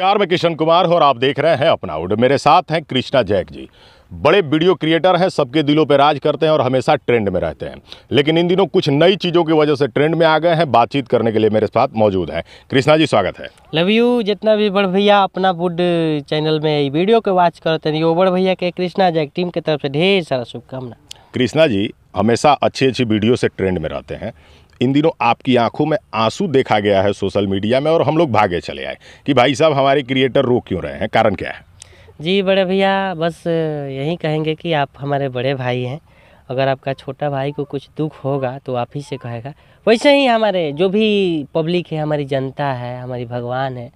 नमस्कार मैं किशन कुमार और आप देख रहे हैं अपना उड मेरे साथ हैं कृष्णा जैक जी बड़े वीडियो क्रिएटर हैं सबके दिलों पर राज करते हैं और हमेशा ट्रेंड में रहते हैं लेकिन इन दिनों कुछ नई चीज़ों की वजह से ट्रेंड में आ गए हैं बातचीत करने के लिए मेरे साथ मौजूद हैं कृष्णा जी स्वागत है लव यू जितना भी बड़ भैया अपना बुड चैनल में वीडियो को वॉच करते हैं वो बड़ भैया के कृष्णा जैक टीम की तरफ से ढेर सारा शुभकामना कृष्णा जी हमेशा अच्छी अच्छी वीडियो से ट्रेंड में रहते हैं इन दिनों आपकी आंखों में आंसू देखा गया है सोशल मीडिया में और हम लोग भागे चले आए कि भाई साहब हमारे क्रिएटर रो क्यों रहे हैं कारण क्या है जी बड़े भैया बस यही कहेंगे कि आप हमारे बड़े भाई हैं अगर आपका छोटा भाई को कुछ दुख होगा तो आप ही से कहेगा वैसे ही हमारे जो भी पब्लिक है हमारी जनता है हमारी भगवान है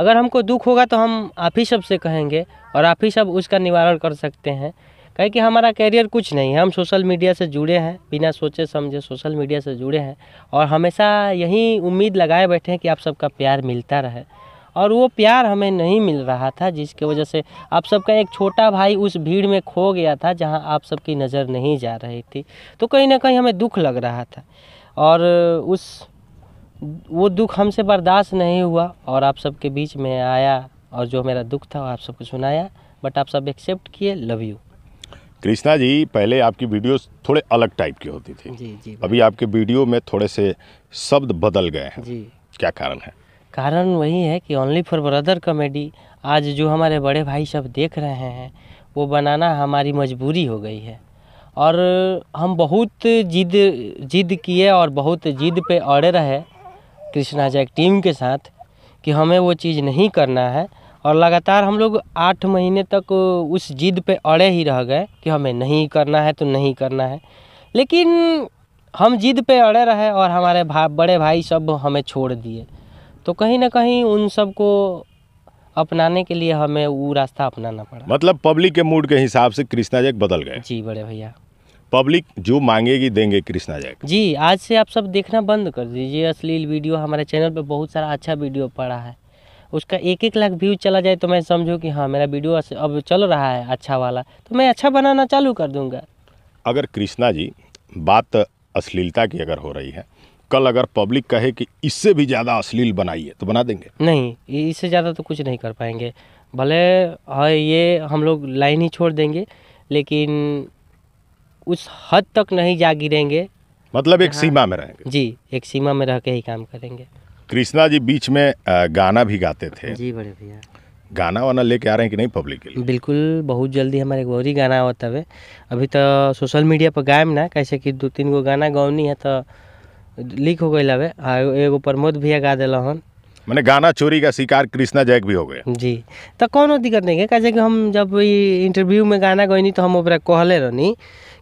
अगर हमको दुख होगा तो हम आप ही सब से कहेंगे और आप ही सब उसका निवारण कर सकते हैं है कि हमारा कैरियर कुछ नहीं है हम सोशल मीडिया से जुड़े हैं बिना सोचे समझे सोशल मीडिया से जुड़े हैं और हमेशा यही उम्मीद लगाए बैठे हैं कि आप सबका प्यार मिलता रहे और वो प्यार हमें नहीं मिल रहा था जिसकी वजह से आप सबका एक छोटा भाई उस भीड़ में खो गया था जहाँ आप सबकी नज़र नहीं जा रही थी तो कहीं ना कहीं हमें दुख लग रहा था और उस वो दुख हमसे बर्दाश्त नहीं हुआ और आप सबके बीच में आया और जो मेरा दुख था वो आप सबको सुनाया बट आप सब एक्सेप्ट किए लव यू कृष्णा जी पहले आपकी वीडियो थोड़े अलग टाइप की होती थी जी जी अभी आपके वीडियो में थोड़े से शब्द बदल गए हैं जी क्या कारण है कारण वही है कि ओनली फॉर ब्रदर कॉमेडी आज जो हमारे बड़े भाई सब देख रहे हैं वो बनाना हमारी मजबूरी हो गई है और हम बहुत जिद जिद किए और बहुत जिद पे अड़े रहे कृष्णा जैक टीम के साथ कि हमें वो चीज़ नहीं करना है और लगातार हम लोग आठ महीने तक उस जिद पे अड़े ही रह गए कि हमें नहीं करना है तो नहीं करना है लेकिन हम जिद पे अड़े रहे और हमारे भा बड़े भाई सब हमें छोड़ दिए तो कहीं ना कहीं उन सबको अपनाने के लिए हमें वो रास्ता अपनाना पड़ा मतलब पब्लिक के मूड के हिसाब से कृष्णा जैक बदल गए जी बड़े भैया पब्लिक जो मांगेगी देंगे कृष्णा जैक जी आज से आप सब देखना बंद कर दीजिए अश्लील वीडियो हमारे चैनल पर बहुत सारा अच्छा वीडियो पड़ा है उसका एक एक लाख व्यू चला जाए तो मैं समझू कि हाँ मेरा वीडियो अब चल रहा है अच्छा वाला तो मैं अच्छा बनाना चालू कर दूँगा अगर कृष्णा जी बात अश्लीलता की अगर हो रही है कल अगर पब्लिक कहे कि इससे भी ज़्यादा अश्लील बनाइए तो बना देंगे नहीं इससे ज़्यादा तो कुछ नहीं कर पाएंगे भले हाँ ये हम लोग लाइन ही छोड़ देंगे लेकिन उस हद तक नहीं जा गिरेंगे मतलब एक हाँ, सीमा में रहेंगे जी एक सीमा में रह के ही काम करेंगे कृष्णा जी बीच में गाना भी गाते थे जी बड़े भैया गाना वाना लेके आ रहे हैं कि नहीं पब्लिक के लिए बिल्कुल बहुत जल्दी हमारे ही गाना होता है अभी तो सोशल मीडिया पर गायब ना कैसे कि दो तीन गो गाना गौनी है तो लीक हो गए लवे एगो प्रमोद भैया गा दिल हन मैंने गाना चोरी का शिकार कृष्णा जैक भी हो गए जी तो कौन दिक्कत नहीं है कैसे कि हम जब इंटरव्यू में गाना गईनी तो हम ओकरा कहले रहनी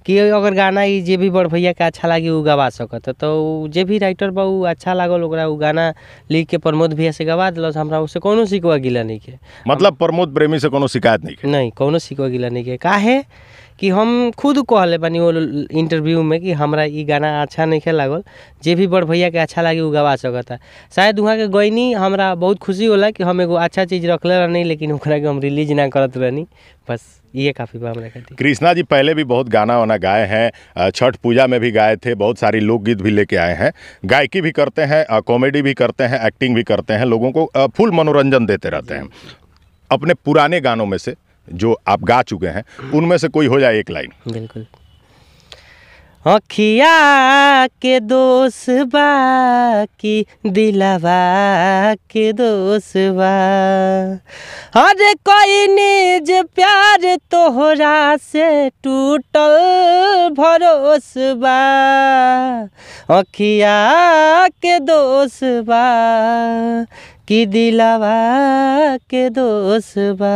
कि अगर गाना जे भी बड़ भैया के अच्छा लगे उ गवा सकत तो जे भी राइटर बा अच्छा लागल उ गाना लिख के प्रमोद भैया से गवा दिल हमरा उससे कोनो सिकवा गिला नहीं के मतलब प्रमोद प्रेमी से कोनो शिकायत नहीं के नहीं कोनो सिकवा गिला नहीं के काहे कि हम खुद कहले बनी वो इंटरव्यू में कि हमारा ई गाना अच्छा नहीं लागल जे भी बड़ भैया के अच्छा लगे वो गवा सकता शायद वहाँ के गईनी हमारा बहुत खुशी होला कि हम एगो अच्छा चीज़ रखले रहनी लेकिन उकरा के हम रिलीज ना करत रहनी बस ये काफ़ी बाम रखा कृष्णा जी पहले भी बहुत गाना वाना गाए हैं छठ पूजा में भी गाए थे बहुत सारी लोकगीत भी लेके आए हैं गायकी भी करते हैं कॉमेडी भी करते हैं एक्टिंग भी करते हैं लोगों को फुल मनोरंजन देते रहते हैं अपने पुराने गानों में से जो आप गा चुके हैं उनमें से कोई हो जाए एक लाइन बिल्कुल अखिया के दोस बाकी दिलावा के दोस अरे कोई निज प्यार तोहरा से टूटल भरोस बा अखिया के दोष बा कि के दोष बा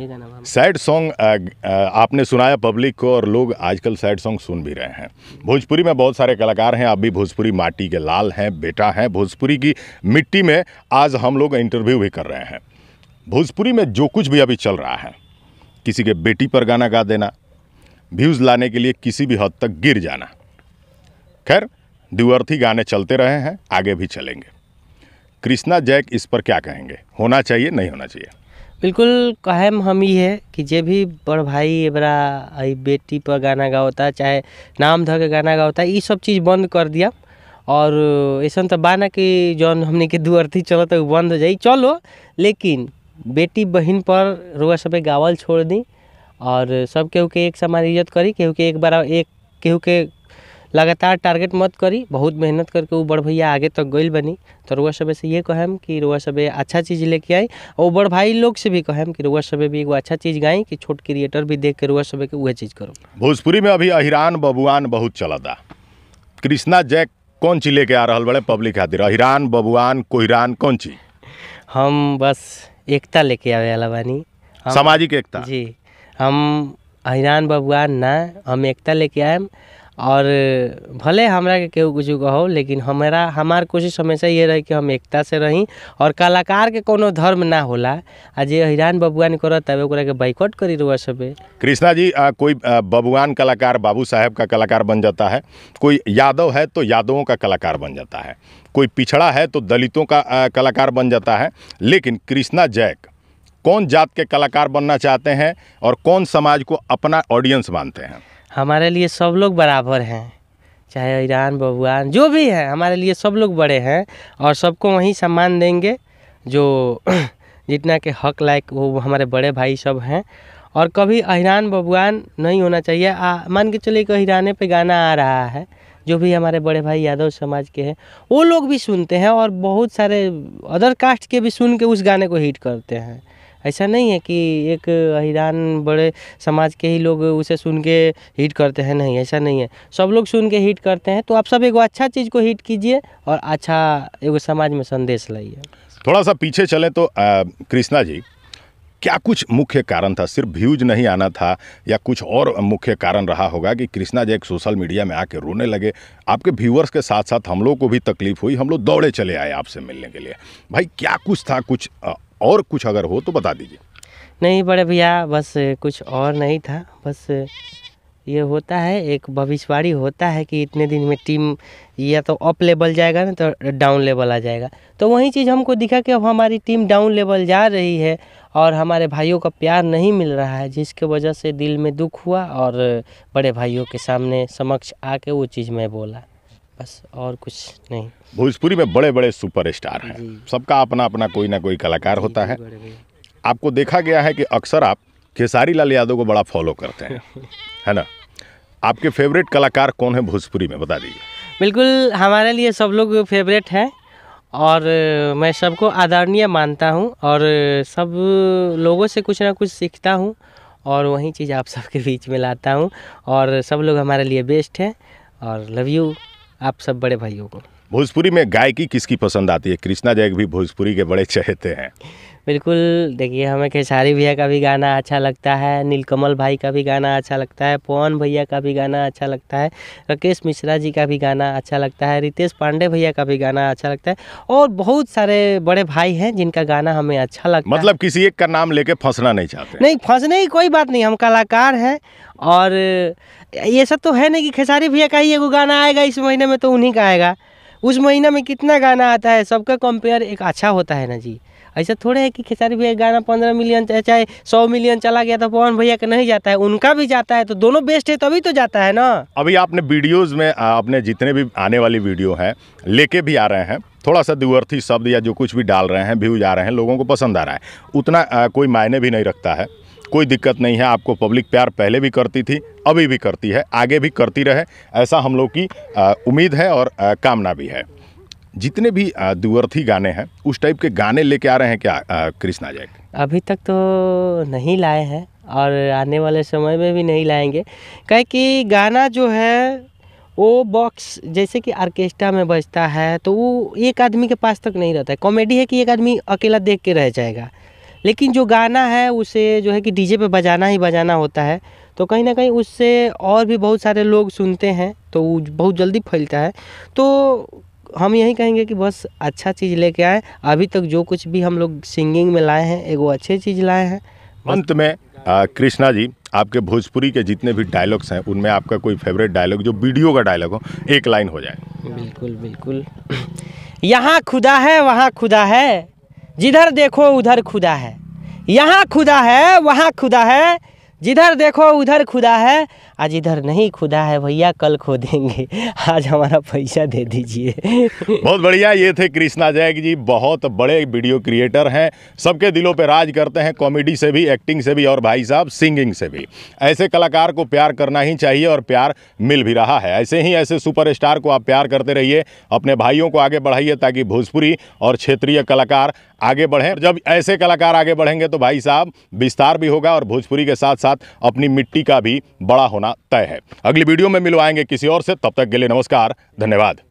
सैड सॉन्ग आपने सुनाया पब्लिक को और लोग आजकल सैड सॉन्ग सुन भी रहे हैं भोजपुरी में बहुत सारे कलाकार हैं आप भी भोजपुरी माटी के लाल हैं बेटा हैं भोजपुरी की मिट्टी में आज हम लोग इंटरव्यू भी कर रहे हैं भोजपुरी में जो कुछ भी अभी चल रहा है किसी के बेटी पर गाना गा देना व्यूज़ लाने के लिए किसी भी हद तक गिर जाना खैर द्विवर्थी गाने चलते रहे हैं आगे भी चलेंगे कृष्णा जैक इस पर क्या कहेंगे होना चाहिए नहीं होना चाहिए बिल्कुल कहम हम ही है कि जे भी बड़ भाई एबरा आई बेटी पर गाना गाता चाहे नाम ध के गाना गाता ये सब चीज़ बंद कर दिया और ऐसा तो बा कि जौन हमने के दू अर्थी चलो तो बंद हो जाए चलो लेकिन बेटी बहन पर रुआ सब गावल छोड़ दी और सब केहू के एक समान इज्जत करी केहू के एक बार एक केहू के लगातार टारगेट मत करी बहुत मेहनत करके वो बड़ भैया आगे तक तो गई बनी तो रुआ सबे से ये कहम कि रुआ सबे अच्छा चीज़ लेके आई और बड़ भाई लोग से भी कहम कि रुआ सबे भी एगो अच्छा चीज़ गाई कि छोट क्रिएटर भी देख के रुआ सबे के वह चीज़ करो भोजपुरी में अभी अहिरान बबुआन बहुत चलता कृष्णा जैक कौन चीज लेके आ रहा बड़े पब्लिक खातिर अहिरान बबुआन कोहिरान कौन चीज हम बस एकता लेके आवे वाला बानी सामाजिक एकता जी हम अहिरान बबुआन ना हम एकता लेके आए और भले हमरा के केहू कुछ कहो लेकिन हमारा हमार कोशिश हमेशा ये रही कि हम एकता से रही और कलाकार के कोनो धर्म ना होला आज ये हिरान बबुआन कर तब के बाइकआउट करी रुआ सबे कृष्णा जी आ, कोई बबुआन कलाकार बाबू साहब का कलाकार बन जाता है कोई यादव है तो यादवों का कलाकार बन जाता है कोई पिछड़ा है तो दलितों का आ, कलाकार बन जाता है लेकिन कृष्णा जैक कौन जात के कलाकार बनना चाहते हैं और कौन समाज को अपना ऑडियंस मानते हैं हमारे लिए सब लोग बराबर हैं चाहे ईरान बबुआन जो भी हैं हमारे लिए सब लोग बड़े हैं और सबको वहीं सम्मान देंगे जो जितना के हक लायक वो हमारे बड़े भाई सब हैं और कभी अहिरान बबुआन नहीं होना चाहिए मान के चलिए कि अहिराने पे गाना आ रहा है जो भी हमारे बड़े भाई यादव समाज के हैं वो लोग भी सुनते हैं और बहुत सारे अदर कास्ट के भी सुन के उस गाने को हिट करते हैं ऐसा नहीं है कि एक हिरान बड़े समाज के ही लोग उसे सुन के हिट करते हैं नहीं ऐसा नहीं है सब लोग सुन के हिट करते हैं तो आप सब एगो अच्छा चीज़ को हिट कीजिए और अच्छा एगो समाज में संदेश लाइए थोड़ा सा पीछे चले तो कृष्णा जी क्या कुछ मुख्य कारण था सिर्फ व्यूज नहीं आना था या कुछ और मुख्य कारण रहा होगा कि कृष्णा जैक सोशल मीडिया में आके रोने लगे आपके व्यूअर्स के साथ साथ हम लोग को भी तकलीफ हुई हम लोग दौड़े चले आए आपसे मिलने के लिए भाई क्या कुछ था कुछ और कुछ अगर हो तो बता दीजिए नहीं बड़े भैया बस कुछ और नहीं था बस ये होता है एक भविष्यवाणी होता है कि इतने दिन में टीम या तो अप लेवल जाएगा ना तो डाउन लेवल आ जाएगा तो वही चीज़ हमको दिखा कि अब हमारी टीम डाउन लेवल जा रही है और हमारे भाइयों का प्यार नहीं मिल रहा है जिसके वजह से दिल में दुख हुआ और बड़े भाइयों के सामने समक्ष आके वो चीज़ मैं बोला बस और कुछ नहीं भोजपुरी में बड़े बड़े स्टार हैं सबका अपना अपना कोई ना कोई कलाकार होता है आपको देखा गया है कि अक्सर आप खेसारी लाल यादव को बड़ा फॉलो करते हैं है ना आपके फेवरेट कलाकार कौन है भोजपुरी में बता दीजिए बिल्कुल हमारे लिए सब लोग फेवरेट हैं और मैं सबको आदरणीय मानता हूं और सब लोगों से कुछ ना कुछ सीखता हूं और वही चीज़ आप सबके बीच में लाता हूं और सब लोग हमारे लिए बेस्ट हैं और लव यू आप सब बड़े भाइयों को भोजपुरी में गायकी किसकी पसंद आती है कृष्णा जैक भी भोजपुरी के बड़े चहेते हैं बिल्कुल देखिए हमें खेसारी भैया का भी गाना अच्छा लगता है नीलकमल भाई का भी गाना अच्छा लगता है पवन भैया का भी गाना अच्छा लगता है राकेश मिश्रा जी का भी गाना अच्छा लगता है रितेश पांडे भैया का भी गाना अच्छा लगता है और बहुत सारे बड़े भाई हैं जिनका गाना हमें अच्छा लगता मतलब है मतलब किसी एक का नाम लेके फंसना नहीं चाहते नहीं फंसने की कोई बात नहीं हम कलाकार हैं और ये सब तो है नहीं कि खेसारी भैया का ही एगो गाना आएगा इस महीने में तो उन्हीं का आएगा उस महीना में कितना गाना आता है सबका कंपेयर एक अच्छा होता है ना जी ऐसा थोड़ा है कि खेसारी भैया गाना पंद्रह मिलियन चाहे सौ मिलियन चला गया तो पवन भैया का नहीं जाता है उनका भी जाता है तो दोनों बेस्ट है तभी तो जाता है ना अभी आपने वीडियोज़ में आपने जितने भी आने वाली वीडियो हैं लेके भी आ रहे हैं थोड़ा सा द्विवर्थी शब्द या जो कुछ भी डाल रहे हैं व्यूज आ रहे हैं लोगों को पसंद आ रहा है उतना आ, कोई मायने भी नहीं रखता है कोई दिक्कत नहीं है आपको पब्लिक प्यार पहले भी करती थी अभी भी करती है आगे भी करती रहे ऐसा हम लोग की उम्मीद है और कामना भी है जितने भी द्विवर्थी गाने हैं उस टाइप के गाने लेके आ रहे हैं क्या कृष्णा जैक अभी तक तो नहीं लाए हैं और आने वाले समय में भी नहीं लाएंगे कहे कि गाना जो है वो बॉक्स जैसे कि आर्केस्ट्रा में बजता है तो वो एक आदमी के पास तक नहीं रहता है कॉमेडी है कि एक आदमी अकेला देख के रह जाएगा लेकिन जो गाना है उसे जो है कि डीजे पे बजाना ही बजाना होता है तो कहीं ना कहीं उससे और भी बहुत सारे लोग सुनते हैं तो बहुत जल्दी फैलता है तो हम यही कहेंगे कि बस अच्छा चीज़ लेके आए अभी तक जो कुछ भी हम लोग सिंगिंग में लाए हैं एगो अच्छे चीज़ लाए हैं अंत में कृष्णा जी आपके भोजपुरी के जितने भी डायलॉग्स हैं उनमें आपका कोई फेवरेट डायलॉग जो वीडियो का डायलॉग हो एक लाइन हो जाए बिल्कुल बिल्कुल यहाँ खुदा है वहाँ खुदा है जिधर देखो उधर खुदा है यहाँ खुदा है वहाँ खुदा है जिधर देखो उधर खुदा है आज इधर नहीं खुदा है भैया कल खो देंगे आज हमारा पैसा दे दीजिए बहुत बढ़िया ये थे कृष्णा जैग जी बहुत बड़े वीडियो क्रिएटर हैं सबके दिलों पे राज करते हैं कॉमेडी से भी एक्टिंग से भी और भाई साहब सिंगिंग से भी ऐसे कलाकार को प्यार करना ही चाहिए और प्यार मिल भी रहा है ऐसे ही ऐसे सुपर को आप प्यार करते रहिए अपने भाइयों को आगे बढ़ाइए ताकि भोजपुरी और क्षेत्रीय कलाकार आगे बढ़ें जब ऐसे कलाकार आगे बढ़ेंगे तो भाई साहब विस्तार भी होगा और भोजपुरी के साथ साथ अपनी मिट्टी का भी बड़ा होना तय है अगली वीडियो में मिलवाएंगे किसी और से तब तक के लिए नमस्कार धन्यवाद